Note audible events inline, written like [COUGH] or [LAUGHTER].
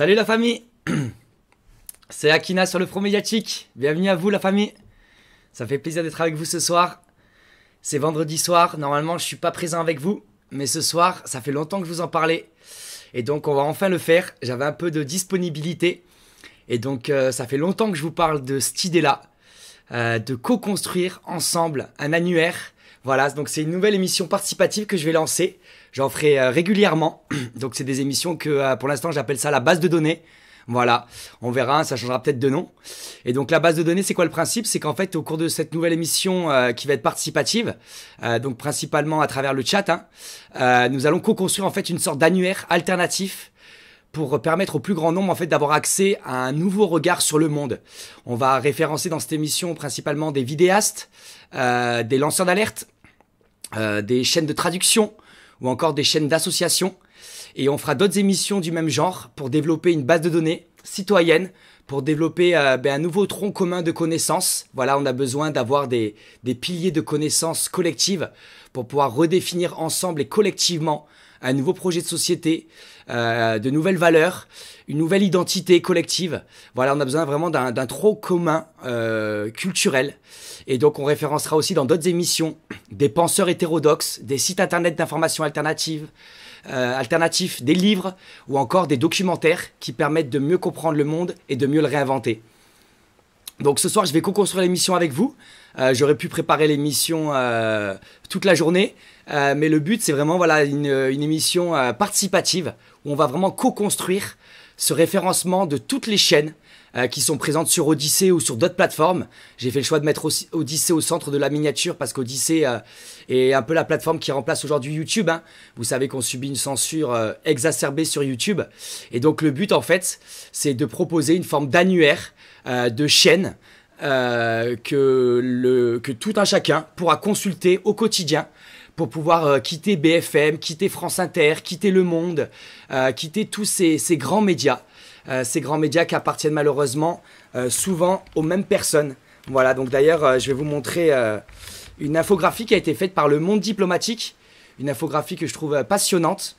Salut la famille [CLEARS THROAT] C'est Akina sur le front médiatique. Bienvenue à vous la famille. Ça fait plaisir d'être avec vous ce soir. C'est vendredi soir. Normalement, je ne suis pas présent avec vous, mais ce soir, ça fait longtemps que je vous en parlais. Et donc, on va enfin le faire. J'avais un peu de disponibilité. Et donc, euh, ça fait longtemps que je vous parle de cette idée-là, euh, de co-construire ensemble un annuaire voilà, donc c'est une nouvelle émission participative que je vais lancer. J'en ferai euh, régulièrement. [CLEARS THROAT] Donc c'est des émissions que euh, pour l'instant j'appelle ça la base de données. Voilà, on verra, ça changera peut-être de nom. Et donc la base de données, c'est quoi le principe C'est qu'en fait, au cours de cette nouvelle émission euh, qui va être participative, donc principalement à travers le chat, hein, nous allons co-construire en fait une sorte d'annuaire alternatif pour permettre au plus grand nombre en fait d'avoir accès à un nouveau regard sur le monde. On va référencer dans cette émission principalement des vidéastes, des lanceurs d'alerte, euh, des chaînes de traduction ou encore des chaînes d'association. Et on fera d'autres émissions du même genre pour développer une base de données citoyenne, pour développer euh, ben, un nouveau tronc commun de connaissances. Voilà, on a besoin d'avoir des, des piliers de connaissances collectives pour pouvoir redéfinir ensemble et collectivement un nouveau projet de société, euh, de nouvelles valeurs, une nouvelle identité collective. Voilà, on a besoin vraiment d'un trop commun euh, culturel. Et donc, on référencera aussi dans d'autres émissions des penseurs hétérodoxes, des sites internet d'information alternative, euh, alternatifs, des livres ou encore des documentaires qui permettent de mieux comprendre le monde et de mieux le réinventer. Donc ce soir, je vais co-construire l'émission avec vous. Euh, j'aurais pu préparer l'émission euh, toute la journée, euh, mais le but, c'est vraiment voilà une, une émission participative où on va vraiment co-construire ce référencement de toutes les chaînes euh, qui sont présentes sur Odyssée ou sur d'autres plateformes. J'ai fait le choix de mettre Odyssée au centre de la miniature parce qu'Odyssée euh, est un peu la plateforme qui remplace aujourd'hui YouTube. Hein. Vous savez qu'on subit une censure euh, exacerbée sur YouTube. Et donc le but en fait, c'est de proposer une forme d'annuaire de chaînes que tout un chacun pourra consulter au quotidien pour pouvoir euh, quitter BFM, quitter France Inter, quitter Le Monde, euh, quitter tous ces, ces grands médias, euh, ces grands médias qui appartiennent malheureusement souvent aux mêmes personnes. Voilà, donc d'ailleurs, je vais vous montrer une infographie qui a été faite par Le Monde diplomatique, une infographie que je trouve passionnante.